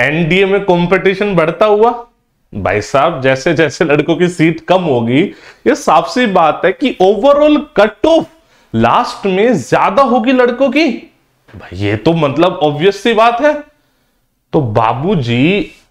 NDA में competition बढ़ता हुआ भाई साहब जैसे जैसे लड़कों की सीट कम होगी ये साफ सी बात है कि ओवरऑल कट ऑफ लास्ट में ज्यादा होगी लड़कों की भाई ये तो मतलब ऑब्वियस सी बात है तो बाबूजी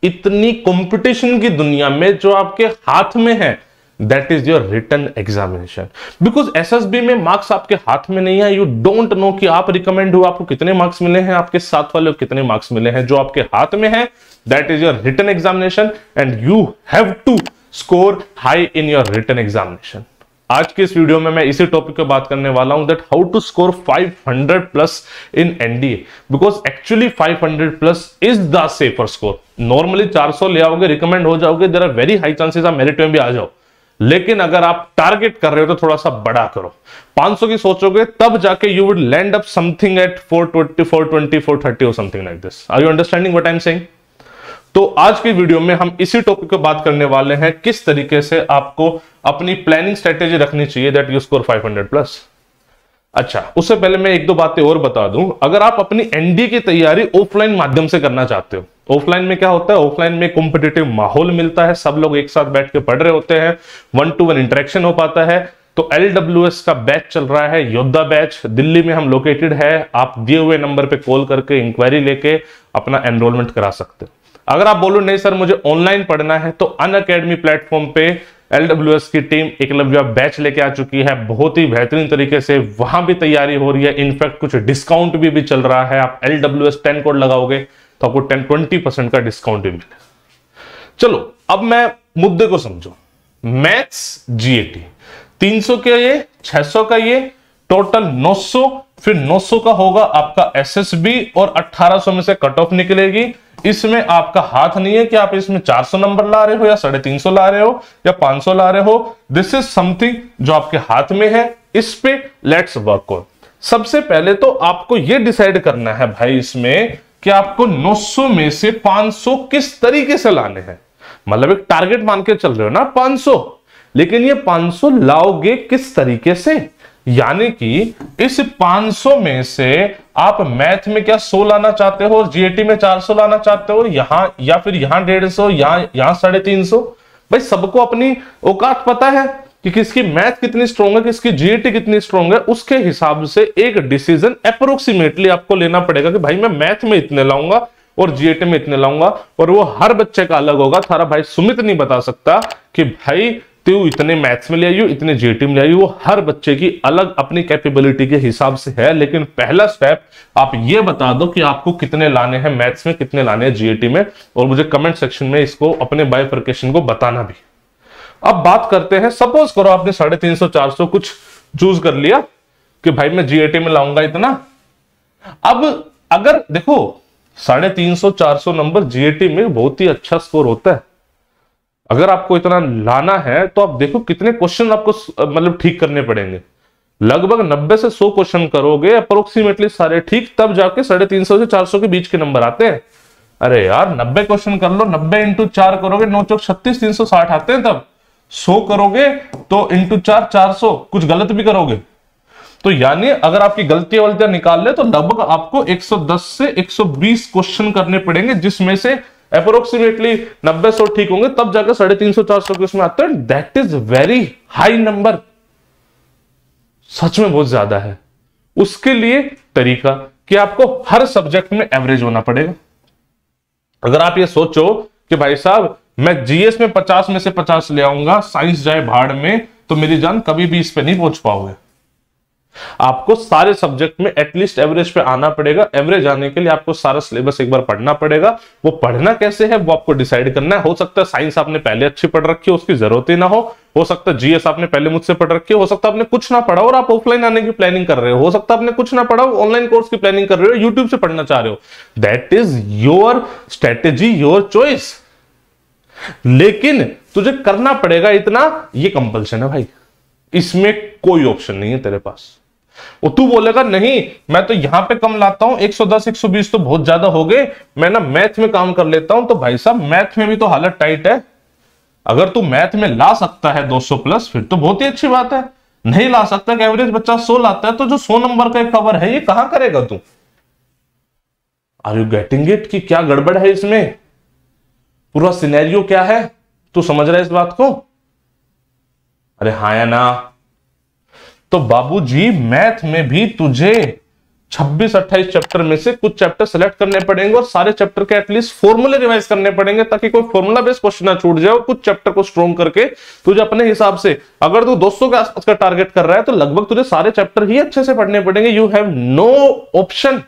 इतनी कंपटीशन की दुनिया में जो आपके हाथ में है that is your written examination because S S B में मार्क्स आपके हाथ में नहीं है यू डोंट नो कि आप रिकमेंड हो आपको कितने मार्क्स मिले हैं आपके साथ वाले कितने मार्क्स मिले हैं जो आपके हाथ में है that is your written examination and you have to score high in your written examination आज के इस वीडियो में मैं इसी टॉपिक पर बात करने वाला हूं that how to score 500 plus in NDA because actually 500 plus is the safer score normally 400 ले आओगे रिकमेंड हो जाओगे there are very high chances आप मेरिट में भी आ जाओ लेकिन अगर आप टारगेट कर रहे हो तो थोड़ा सा बड़ा करो 500 की सोचोगे तब जाके you would land up something at 420 420 430 और something like this are you understanding what I am saying तो आज की वीडियो में हम इसी टॉपिक पर बात करने वाले हैं किस तरीके से आपको अपनी प्लानिंग स्ट्रेटेजी रखनी चाहिए that you score five plus अच्छा उससे पहले मैं एक दो बातें और बता दूं अगर आप अपनी एनडीए की तैयारी ऑफलाइन माध्यम से करना चाहते हो ऑफलाइन में क्या होता है ऑफलाइन में कॉम्पिटेटिव माहौल मिलता है सब लोग एक साथ बैठ के पढ़ रहे होते हैं वन टू वन इंटरेक्शन हो पाता है तो एल का बैच चल रहा है योद्धा बैच दिल्ली में हम लोकेटेड है आप दिए हुए नंबर पर कॉल करके इंक्वायरी लेके अपना एनरोलमेंट करा सकते हो अगर आप बोलो नहीं सर मुझे ऑनलाइन पढ़ना है तो अन अकेडमी प्लेटफॉर्म पे एलडब्ल्यूएस की टीम एकलव्य बैच लेके आ चुकी है बहुत ही बेहतरीन तरीके से वहां भी तैयारी हो रही है इनफैक्ट कुछ डिस्काउंट भी, भी चल रहा है आप L W S ten code लगाओगे तो आपको टेन ट्वेंटी परसेंट का डिस्काउंट भी मिलेगा चलो अब मैं मुद्दे को समझू मैथ्स जीएटी 300 का ये 600 का ये टोटल 900 फिर 900 का होगा आपका एसएसबी और 1800 में से कट ऑफ निकलेगी इसमें आपका हाथ नहीं है कि आप इसमें 400 नंबर ला रहे हो या साढ़े तीन ला रहे हो या 500 ला रहे हो दिस इज समथिंग जो आपके हाथ में है इस पे लेट्स वर्क ऑन सबसे पहले तो आपको ये डिसाइड करना है भाई इसमें कि आपको 900 में से 500 किस तरीके से लाने हैं मतलब एक टारगेट मान के चल रहे हो ना 500 लेकिन ये 500 लाओगे किस तरीके से यानी कि इस 500 में से आप मैथ में क्या 100 लाना चाहते हो और जीएटी में 400 लाना चाहते हो यहां या फिर यहां डेढ़ सौ यहां यहां साढ़े तीन सौ भाई सबको अपनी औकात पता है कि किसकी मैथ कितनी स्ट्रोंग है किसकी जीएटी कितनी स्ट्रोंग है उसके हिसाब से एक डिसीजन अप्रोक्सीमेटली आपको लेना पड़ेगा कि भाई मैं मैथ में इतने लाऊंगा और जीएटी में इतने लाऊंगा और वो हर बच्चे का अलग होगा थारा भाई सुमित नहीं बता सकता कि भाई तू इतने मैथ्स में ले आई हो इतने जेटी में ले आई हो हर बच्चे की अलग अपनी कैपेबिलिटी के हिसाब से है लेकिन पहला स्टेप आप ये बता दो कि आपको कितने लाने हैं मैथ्स में कितने लाने हैं जीएटी में और मुझे कमेंट सेक्शन में इसको अपने बायोफर्केशन को बताना भी अब बात करते हैं सपोज करो आपने साढ़े तीन सौ चार सौ कुछ चूज कर लिया कि भाई मैं जीएटी में लाऊंगा इतना अब अगर देखो साढ़े तीन सौ चार सौ नंबर जीएटी में बहुत ही अच्छा स्कोर होता है अगर आपको इतना लाना है तो आप देखो कितने क्वेश्चन आपको मतलब ठीक करने पड़ेंगे लगभग 90 से 100 क्वेश्चन करोगे अप्रोक्सीमेटली सारे ठीक तब जाके साढ़े तीन से 400 के बीच के नंबर आते हैं अरे यार 90 क्वेश्चन कर लो 90 इंटू चार करोगे नौ चौक छत्तीस तीन सौ साठ आते हैं तब 100 करोगे तो इंटू चार चार सौ कुछ गलत भी करोगे तो यानी अगर आपकी गलतियां वलतियां निकाल ले तो लगभग आपको एक से एक क्वेश्चन करने पड़ेंगे जिसमें से अप्रोक्सीमेटली नब्बे सौ ठीक होंगे तब जाकर साढ़े तीन सौ चार सौ के उसमें आते हैं that is very high number सच में बहुत ज्यादा है उसके लिए तरीका कि आपको हर सब्जेक्ट में एवरेज होना पड़ेगा अगर आप ये सोचो कि भाई साहब मैं जीएस में पचास में से पचास ले आऊंगा साइंस जाए भाड़ में तो मेरी जान कभी भी इस पे नहीं पहुंच पाओगे आपको सारे सब्जेक्ट में एटलीस्ट एवरेज पे आना पड़ेगा एवरेज आने के लिए आपको सारा सिलेबस एक बार पढ़ना पड़ेगा वो पढ़ना कैसे है वो आपको डिसाइड करना है हो सकता है साइंस आपने पहले अच्छी पढ़ रखी हो उसकी जरूरत ही ना हो हो सकता है जीएस आपने पहले मुझसे पढ़ रखी हो सकता है आपने कुछ ना पढ़ा और आप ऑफलाइन आने की प्लानिंग कर रहे हो सकता है आपने कुछ ना पढ़ा ऑनलाइन कोर्स की प्लानिंग कर रहे हो यूट्यूब से पढ़ना चाह रहे हो that is your strategy your choice लेकिन तुझे करना पड़ेगा इतना ये कंपल्सन है भाई इसमें कोई ऑप्शन नहीं है तेरे पास वो तू बोलेगा नहीं मैं तो यहां पे कम लाता हूं 110 120 तो बहुत ज्यादा हो गए मैं ना मैथ में काम कर लेता हूं तो भाई साहब मैथ में भी तो हालत टाइट है अगर तू मैथ में ला सकता है 200 प्लस फिर तो बहुत ही अच्छी बात है नहीं ला सकता एवरेज बच्चा 100 लाता है तो जो 100 नंबर का एक कवर है ये कहां करेगा तू आर यू गेटिंग इट कि क्या गड़बड़ है इसमें पूरा सिनेरियो क्या है तू समझ रहा है इस बात को अरे हा या ना तो बाबूजी मैथ में भी तुझे 26-28 चैप्टर में से कुछ चैप्टर सेलेक्ट करने पड़ेंगे और सारे चैप्टर के एटलीस्ट फॉर्मूले रिवाइज करने पड़ेंगे ताकि कोई फॉर्मूला बेस्ड क्वेश्चन ना छूट जाए और कुछ चैप्टर को स्ट्रॉन्ग करके तुझे अपने हिसाब से अगर तू 200 के आसपास का टारगेट कर रहा है तो लगभग तुझे सारे चैप्टर ही अच्छे से पढ़ने पड़ेंगे यू हैव नो ऑप्शन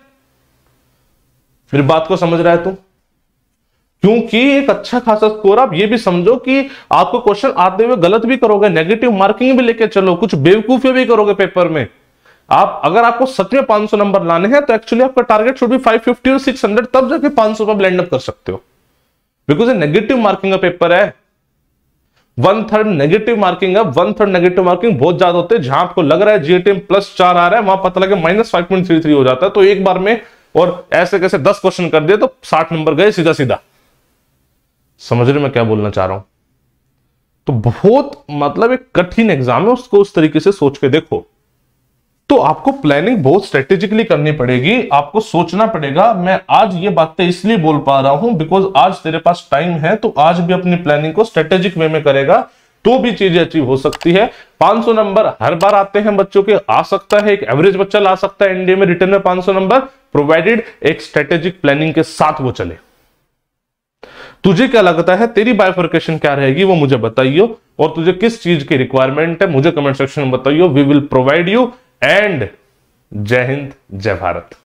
फिर बात को समझ रहा है तू क्योंकि एक अच्छा खासा स्कोर आप ये भी समझो कि आपको क्वेश्चन आते हुए गलत भी करोगे नेगेटिव मार्किंग भी लेके चलो कुछ बेवकूफी भी करोगे पेपर में आप अगर आपको सच में 500 नंबर लाने हैं तो एक्चुअली आपका टारगेट शुड भी 550 और 600 तब जाके 500 सौ ब्लैंड अप कर सकते हो बिकॉज ये नेगेटिव मार्किंग का पेपर है वन थर्ड नेगेटिव मार्किंग है वन थर्ड नेगेटिव मार्किंग बहुत ज्यादा होते हैं जहां आपको लग रहा है जीएटीएम प्लस चार आ रहा है वहां पता लगे minus five point three three हो जाता है तो एक बार में और ऐसे कैसे दस क्वेश्चन कर दिए तो साठ नंबर गए सीधा सीधा समझ रहे मैं क्या बोलना चाह रहा हूं तो बहुत मतलब एक कठिन एग्जाम है उसको उस तरीके से सोच के देखो तो आपको प्लानिंग बहुत स्ट्रेटेजिकली करनी पड़ेगी आपको सोचना पड़ेगा मैं आज ये बातें इसलिए बोल पा रहा हूं बिकॉज आज तेरे पास टाइम है तो आज भी अपनी प्लानिंग को स्ट्रेटेजिक वे में करेगा तो भी चीजें अचीव हो सकती है 500 नंबर हर बार आते हैं बच्चों के आ सकता है एक एवरेज बच्चा ला सकता है इंडिया में रिटर्न में 500 नंबर प्रोवाइडेड एक स्ट्रेटेजिक प्लानिंग के साथ वो चले तुझे क्या लगता है तेरी बायफर्केशन क्या रहेगी वो मुझे बताइयो और तुझे किस चीज की रिक्वायरमेंट है मुझे कमेंट सेक्शन में बताइयो we will provide you and जय हिंद जय भारत